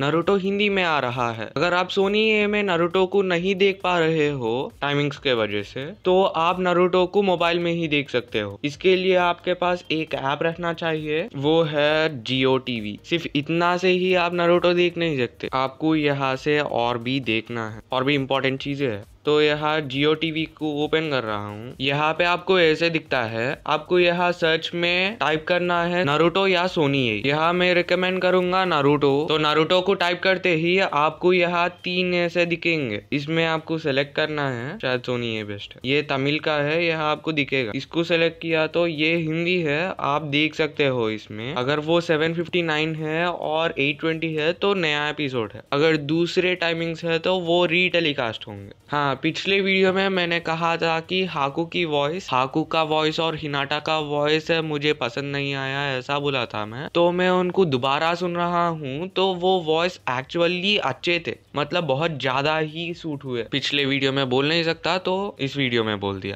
Naruto Hindi में आ रहा है अगर आप सोनी ए में नरुटो को नहीं देख पा रहे हो टाइमिंग्स के वजह से तो आप नरुटो को मोबाइल में ही देख सकते हो इसके लिए आपके पास एक ऐप रखना चाहिए वो है जियो टीवी सिर्फ इतना से ही आप नरुटो देख नहीं सकते आपको यहाँ से और भी देखना है और भी इम्पोर्टेंट चीजें है तो यहाँ जियो टीवी को ओपन कर रहा हूँ यहाँ पे आपको ऐसे दिखता है आपको यहाँ सर्च में टाइप करना है नारूटो या सोनी यहाँ मैं रिकमेंड करूंगा नारूटो तो नारूटो को टाइप करते ही आपको यहाँ तीन ऐसे दिखेंगे इसमें आपको सेलेक्ट करना है शायद सोनी है बेस्ट है ये तमिल का है यह आपको दिखेगा इसको सेलेक्ट किया तो ये हिंदी है आप देख सकते हो इसमें अगर वो 759 है और 820 है तो नया एपिसोड है अगर दूसरे टाइमिंग्स है तो वो रीटेलीकास्ट होंगे हाँ पिछले वीडियो में मैंने कहा था कि हाकू की वॉइस हाकू का वॉइस और हिनाटा का वॉइस मुझे पसंद नहीं आया ऐसा बोला था मैं तो मैं उनको दोबारा सुन रहा हूँ तो वो वॉइस एक्चुअली अच्छे थे मतलब बहुत ज़्यादा ही सूट हुए पिछले वीडियो में बोल नहीं सकता तो इस वीडियो में बोल दिया